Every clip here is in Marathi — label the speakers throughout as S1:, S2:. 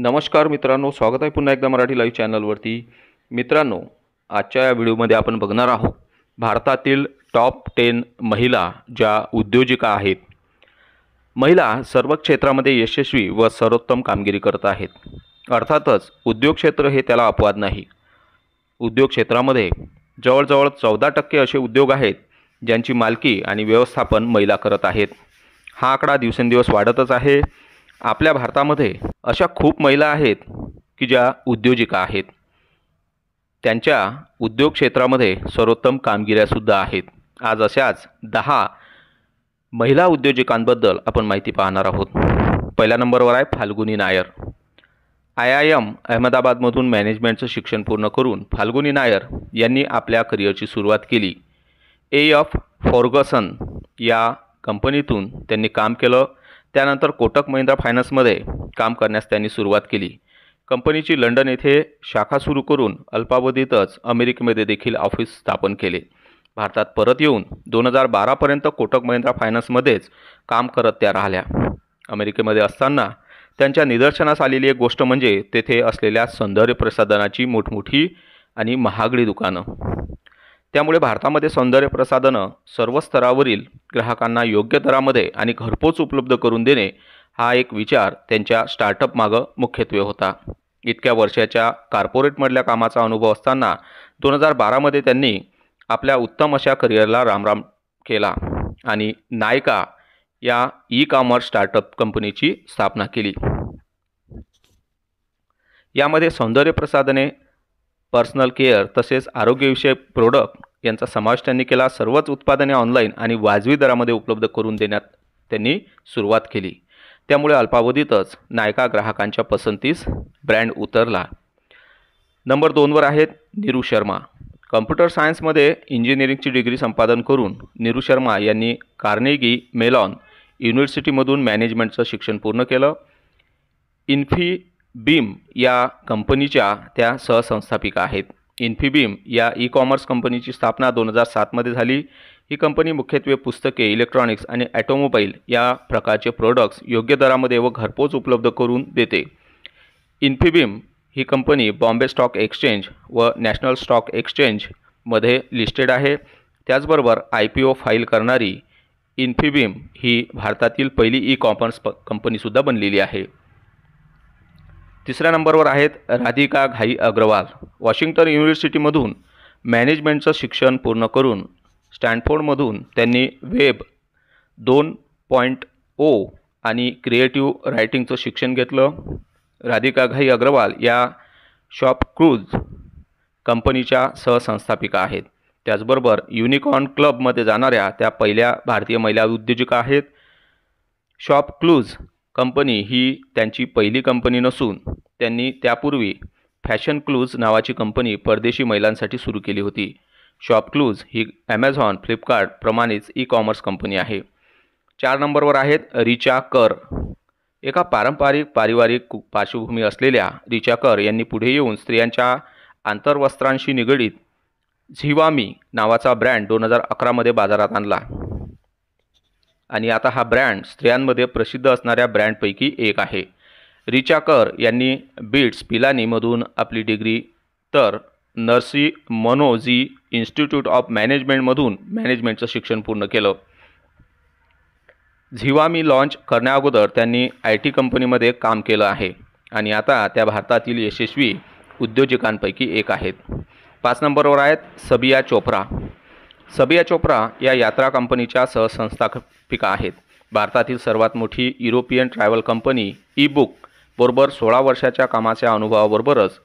S1: नमस्कार मित्रांनो स्वागत आहे पुन्हा एकदा मराठी लाईव्ह चॅनलवरती मित्रांनो आजच्या या व्हिडिओमध्ये आपण बघणार आहोत भारतातील टॉप टेन महिला ज्या उद्योजिका आहेत महिला सर्व क्षेत्रामध्ये यशस्वी व सर्वोत्तम कामगिरी करत आहेत अर्थातच उद्योग क्षेत्र हे त्याला अपवाद नाही उद्योग क्षेत्रामध्ये जवळजवळ चौदा टक्के असे उद्योग आहेत ज्यांची मालकी आणि व्यवस्थापन महिला करत आहेत हा आकडा दिवसेंदिवस वाढतच आहे आपल्या भारतामध्ये अशा खूप महिला आहेत की ज्या उद्योजिका आहेत त्यांच्या उद्योग क्षेत्रामध्ये सर्वोत्तम कामगिऱ्यासुद्धा आहेत आज अशाच दहा महिला उद्योजिकांबद्दल आपण माहिती पाहणार आहोत पहिल्या नंबरवर आहे Falguni Nayar I I M अहमदाबादमधून मॅनेजमेंटचं शिक्षण पूर्ण करून फाल्गुनी नायर यांनी आपल्या करिअरची सुरुवात केली ए एफ फॉर्गसन या कंपनीतून त्यांनी काम केलं त्यानंतर कोटक महिंद्रा फायनान्समध्ये काम करण्यास त्यांनी सुरुवात केली कंपनीची लंडन येथे शाखा सुरू करून अल्पावधीतच अमेरिकेमध्ये देखील ऑफिस स्थापन केले भारतात परत येऊन दोन हजार बारापर्यंत कोटक महिंद्रा फायनान्समध्येच काम करत त्या राहिल्या अमेरिकेमध्ये असताना त्यांच्या निदर्शनास आलेली एक गोष्ट म्हणजे तेथे असलेल्या सौंदर्य मोठमोठी आणि महागडी दुकानं त्यामुळे भारतामध्ये सौंदर्य प्रसाधनं सर्व स्तरावरील ग्राहकांना योग्य दरामध्ये आणि घरपोच उपलब्ध करून देणे हा एक विचार त्यांच्या स्टार्टअप मागं मुख्यत्वे होता इतक्या वर्षाच्या कार्पोरेटमधल्या कामाचा अनुभव असताना दोन हजार बारामध्ये त्यांनी आपल्या उत्तम अशा करिअरला रामराम केला आणि नायका या ई कॉमर्स स्टार्टअप कंपनीची स्थापना केली यामध्ये सौंदर्य प्रसाधने पर्सनल केअर तसेच आरोग्यविषयक प्रोडक्ट यांचा समावेश त्यांनी केला सर्वच उत्पादने ऑनलाईन आणि वाजवी दरामध्ये उपलब्ध करून देण्यात त्यांनी सुरुवात केली त्यामुळे अल्पावधीतच नायका ग्राहकांच्या पसंतीस ब्रँड उतरला नंबर दोनवर आहेत नीरू शर्मा कम्प्युटर सायन्समध्ये इंजिनिअरिंगची डिग्री संपादन करून नीरू शर्मा यांनी कार्नेगी मेलॉन युनिव्हर्सिटीमधून मॅनेजमेंटचं शिक्षण पूर्ण केलं इन्फी बीम या कंपनीच्या त्या सहसंस्थापिका आहेत इन्फिबीम या ई कॉमर्स कंपनीची स्थापना दोन हजार सातमध्ये झाली ही कंपनी मुख्यत्वे पुस्तके इलेक्ट्रॉनिक्स आणि ॲटोमोबाईल या प्रकारचे प्रोडक्ट्स योग्य दरामध्ये व घरपोच उपलब्ध करून देते इन्फिबीम ही कंपनी बॉम्बे स्टॉक एक्सचेंज व नॅशनल स्टॉक एक्सचेंजमध्ये लिस्टेड आहे त्याचबरोबर आय पी ओ फाईल करणारी इन्फिबीम ही भारतातील पहिली ई कॉमर्स प कंपनीसुद्धा बनलेली आहे तिसऱ्या नंबरवर आहेत राधिका घाई अग्रवाल वॉशिंग्टन युनिव्हर्सिटीमधून मॅनेजमेंटचं शिक्षण पूर्ण करून स्टँडफोर्डमधून त्यांनी वेब दोन पॉईंट ओ आणि क्रिएटिव्ह रायटिंगचं शिक्षण घेतलं राधिका घाई अग्रवाल या शॉप क्रूज कंपनीच्या सहसंस्थापिका आहेत त्याचबरोबर युनिकॉर्न क्लबमध्ये जाणाऱ्या त्या पहिल्या भारतीय महिला उद्योजिका आहेत शॉप क्लूज कंपनी ही त्यांची पहिली कंपनी नसून त्यांनी त्यापूर्वी फॅशन क्लूज नावाची कंपनी परदेशी महिलांसाठी सुरू केली होती शॉपक्लूज ही ॲमेझॉन फ्लिपकार्ट प्रमाणेच ई कॉमर्स कंपनी आहे चार नंबरवर आहेत रिचा कर एका पारंपरिक पारिवारिक पार्श्वभूमी असलेल्या रिचा कर यांनी पुढे येऊन स्त्रियांच्या आंतरवस्त्रांशी निगडीत झिवामी नावाचा ब्रँड दोन हजार अकरामध्ये बाजारात आणला आणि आता हा ब्रँड स्त्रियांमध्ये प्रसिद्ध असणाऱ्या ब्रँडपैकी एक आहे रिचा कर यांनी बीट्स पिलानीमधून आपली डिग्री तर नर्सी मनोजी इन्स्टिट्यूट ऑफ मॅनेजमेंटमधून मॅनेजमेंटचं शिक्षण पूर्ण केलं झिवामी लॉन्च करण्याअगोदर त्यांनी आय टी कंपनीमध्ये काम केलं आहे आणि आता त्या भारतातील यशस्वी उद्योजकांपैकी एक आहेत पाच नंबरवर आहेत सबिया चोप्रा सबिया चोप्रा या यात्रा कंपनीच्या सहसंस्थापिका आहेत भारतातील सर्वात मोठी युरोपियन ट्रॅव्हल कंपनी ई बुक बरोबर सोळा वर्षाच्या कामाच्या अनुभवाबरोबरच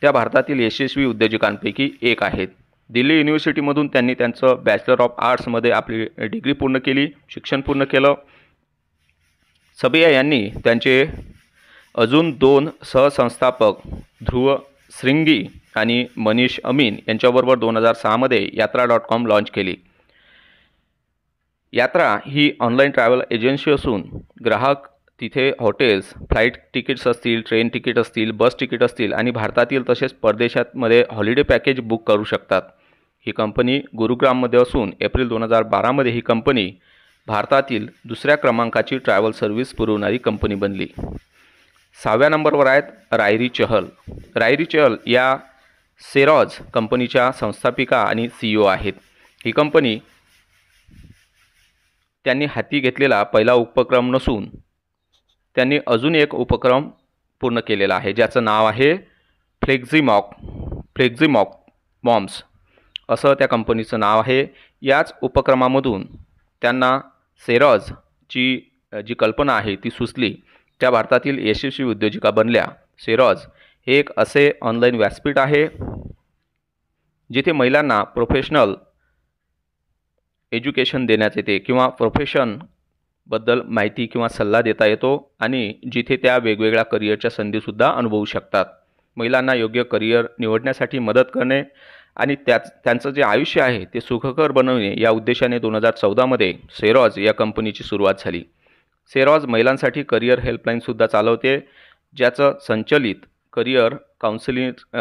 S1: त्या भारतातील यशस्वी उद्योजकांपैकी एक आहेत दिल्ली युनिव्हर्सिटीमधून त्यांनी त्यांचं बॅचलर ऑफ आर्ट्समध्ये आपली डिग्री पूर्ण केली शिक्षण पूर्ण केलं सबिया यांनी त्यांचे अजून दोन सहसंस्थापक ध्रुव श्रिंगी आणि मनीष अमीन यांच्याबरोबर दोन हजार सहामध्ये यात्रा डॉट कॉम लाँच केली यात्रा ही ऑनलाईन ट्रॅव्हल एजन्सी असून ग्राहक तिथे हॉटेल्स फ्लाईट तिकीट्स असतील ट्रेन तिकीट असतील बस तिकीट असतील आणि भारतातील तसेच परदेशातमध्ये हॉलिडे पॅकेज बुक करू शकतात ही कंपनी गुरुग्राममध्ये असून एप्रिल दोन हजार बारामध्ये ही कंपनी भारतातील दुसऱ्या क्रमांकाची ट्रॅव्हल सर्व्हिस पुरवणारी कंपनी बनली सहाव्या नंबरवर आहेत रायरी चहल रायरी चहल या सेरॉज कंपनीच्या संस्थापिका आणि सीईओ e आहेत ही कंपनी त्यांनी हाती घेतलेला पहिला उपक्रम नसून त्यांनी अजून एक उपक्रम पूर्ण केलेला आहे ज्याचं नाव आहे फ्लेक्झिमॉक फ्लेक्झिमॉक मॉम्स असं त्या कंपनीचं नाव आहे याच उपक्रमामधून त्यांना सेरॉजची जी कल्पना आहे ती सुचली त्या भारतातील यशस्वी उद्योजिका बनल्या सेरॉज हे एक असे ऑनलाईन व्यासपीठ आहे जिथे महिलांना प्रोफेशनल एज्युकेशन देण्यात येते किंवा प्रोफेशनबद्दल माहिती किंवा सल्ला देता येतो आणि जिथे त्या वेगवेगळ्या करिअरच्या संधीसुद्धा अनुभवू शकतात महिलांना योग्य करिअर निवडण्यासाठी मदत करणे आणि त्याच त्यांचं जे आयुष्य आहे ते सुखकर बनवणे या उद्देशाने दोन हजार चौदामध्ये सेरॉज या कंपनीची सुरुवात झाली सेरॉज महिलांसाठी करिअर हेल्पलाईनसुद्धा चालवते ज्याचं संचलित करिअर काउन्सिलिंग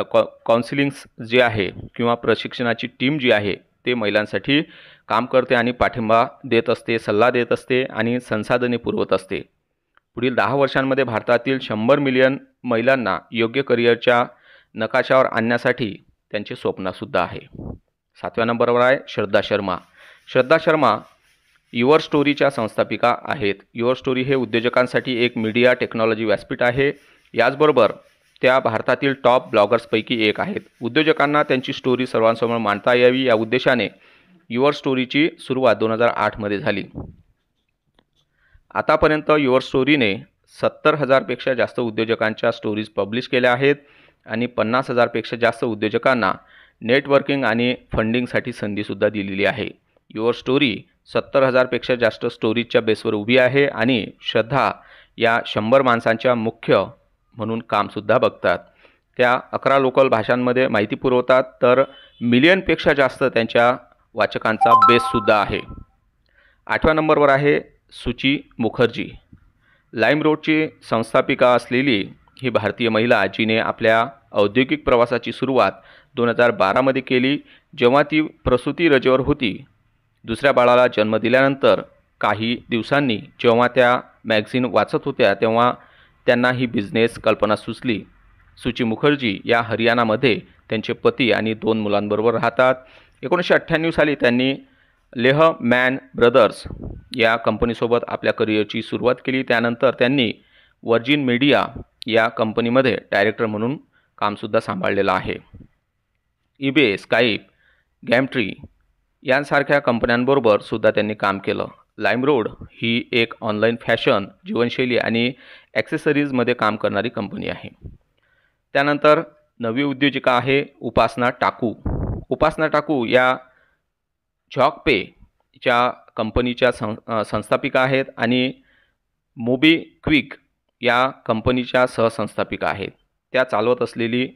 S1: काउन्सिलिंग्स जे आहे किंवा प्रशिक्षणाची टीम जी आहे ते महिलांसाठी काम करते आणि पाठिंबा देत असते सल्ला देत असते आणि संसाधने पुरवत असते पुढील दहा वर्षांमध्ये भारतातील शंभर मिलियन महिलांना योग्य करिअरच्या नकाशावर आणण्यासाठी त्यांचे स्वप्नसुद्धा आहे सातव्या नंबरवर आहे श्रद्धा शर्मा श्रद्धा शर्मा युअर स्टोरीच्या संस्थापिका आहेत युअर स्टोरी हे उद्योजकांसाठी एक मीडिया टेक्नॉलॉजी व्यासपीठ आहे याचबरोबर त्या भारतातील टॉप ब्लॉगर्सपैकी एक आहेत उद्योजकांना त्यांची स्टोरी सर्वांसमोर मांडता यावी या उद्देशाने युअर स्टोरीची सुरुवात दोन हजार आठमध्ये झाली आतापर्यंत युअर स्टोरीने सत्तर हजारपेक्षा जास्त उद्योजकांच्या स्टोरीज पब्लिश केल्या आहेत आणि पन्नास हजारपेक्षा जास्त उद्योजकांना नेटवर्किंग आणि फंडिंगसाठी संधीसुद्धा दिलेली आहे युअर स्टोरी सत्तर हजारपेक्षा जास्त स्टोरीजच्या बेसवर उभी आहे आणि श्रद्धा या शंभर माणसांच्या मुख्य म्हणून कामसुद्धा बघतात त्या अकरा लोकल भाषांमध्ये माहिती पुरवतात तर मिलियनपेक्षा जास्त त्यांच्या वाचकांचा बेससुद्धा आहे आठव्या नंबरवर आहे सुची मुखर्जी लाईमरोडची संस्थापिका असलेली ही भारतीय महिला जिने आपल्या औद्योगिक प्रवासाची सुरुवात दोन हजार बारामध्ये केली जेव्हा ती प्रसूती रजेवर होती दुसऱ्या बाळाला जन्म दिल्यानंतर काही दिवसांनी जेव्हा त्या मॅग्झिन वाचत होत्या तेव्हा त्यांना ही बिझनेस कल्पना सुचली सुची मुखर्जी या हरियाणामध्ये त्यांचे पती आणि दोन मुलांबरोबर राहतात एकोणीसशे अठ्ठ्याण्णव साली त्यांनी लेह मॅन ब्रदर्स या कंपनीसोबत आपल्या करिअरची सुरुवात केली त्यानंतर त्यांनी वर्जिन मीडिया या कंपनीमध्ये डायरेक्टर म्हणून कामसुद्धा सांभाळलेलं आहे इबे स्काईप गॅमट्री यांसारख्या कंपन्यांबरोबर सुद्धा त्यांनी काम केलं लाईमरोड ही एक ऑनलाईन फॅशन जीवनशैली आणि ॲक्सेसरीजमध्ये काम करणारी कंपनी आहे त्यानंतर नवी उद्योजिका आहे उपासना टाकू उपासना टाकू या पेच्या कंपनीच्या सं संस्थापिका आहेत आणि क्विक या कंपनीच्या सहसंस्थापिका आहेत त्या चालवत असलेली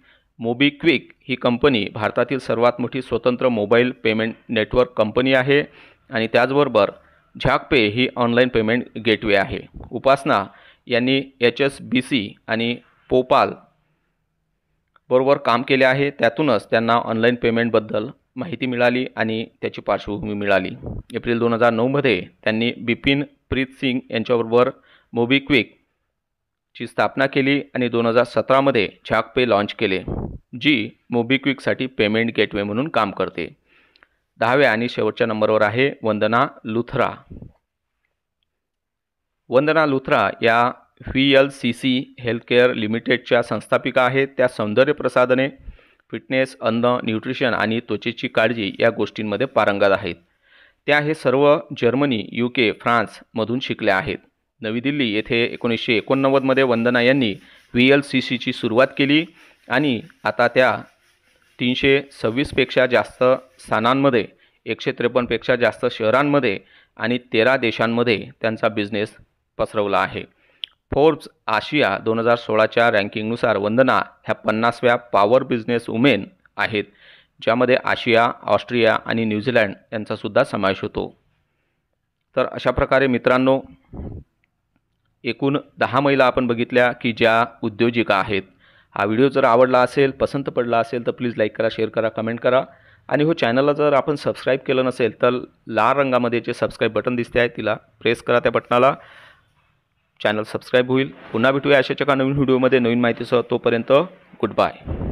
S1: मोबिक्विक ही कंपनी भारतातील सर्वात मोठी स्वतंत्र मोबाईल पेमेंट नेटवर्क कंपनी आहे आणि त्याचबरोबर पे ही ऑनलाईन पेमेंट गेटवे आहे उपासना यांनी एच एस बी सी आणि पोपाल बरोबर काम केले आहे त्यातूनच त्यांना ऑनलाईन पेमेंटबद्दल माहिती मिळाली आणि त्याची पार्श्वभूमी मिळाली एप्रिल दोन हजार नऊमध्ये त्यांनी बिपिन प्रीत सिंग यांच्याबरोबर मोबिक्विकची स्थापना केली आणि दोन हजार सतरामध्ये पे लॉन्च केले जी मोबिक्विकसाठी पेमेंट गेटवे म्हणून काम करते दहाव्या आणि शेवटच्या नंबरवर आहे वंदना लुथरा वंदना लुथरा या V L C C healthcare लिमिटेडच्या संस्थापिका आहेत त्या सौंदर्य प्रसाधने फिटनेस अन्न न्यूट्रिशन आणि त्वचेची काळजी या गोष्टींमध्ये पारंगत आहेत त्या हे सर्व जर्मनी यू के फ्रान्समधून शिकल्या आहेत नवी दिल्ली येथे एकोणीसशे एकोणनव्वदमध्ये वंदना यांनी व्ही एल सी सीची सुरुवात केली आणि आता त्या तीनशे सव्वीसपेक्षा जास्त स्थानांमध्ये एकशे त्रेपन्नपेक्षा जास्त शहरांमध्ये आणि तेरा देशांमध्ये त्यांचा बिझनेस पसरवला आहे फोर्ब्स आशिया दोन हजार सोळाच्या रँकिंगनुसार वंदना ह्या पन्नासव्या पॉवर बिझनेस वुमेन आहेत ज्यामध्ये आशिया ऑस्ट्रिया आणि न्यूझीलँड यांचासुद्धा समावेश होतो तर अशा प्रकारे मित्रांनो एकूण दहा महिला आपण बघितल्या की ज्या उद्योजिका आहेत हा व्हिडिओ जर आवडला असेल पसंत पडला असेल तर प्लीज लाईक करा शेअर करा कमेंट करा आणि हो चॅनलला जर आपण सबस्क्राईब केलं नसेल तर लाल रंगामध्ये जे सबस्क्राईब बटन दिसते आहे तिला प्रेस करा त्या बटनाला चॅनल सबस्क्राईब होईल पुन्हा भेटूया अशाच्या का नवीन व्हिडिओमध्ये नवीन माहितीसह तोपर्यंत गुड बाय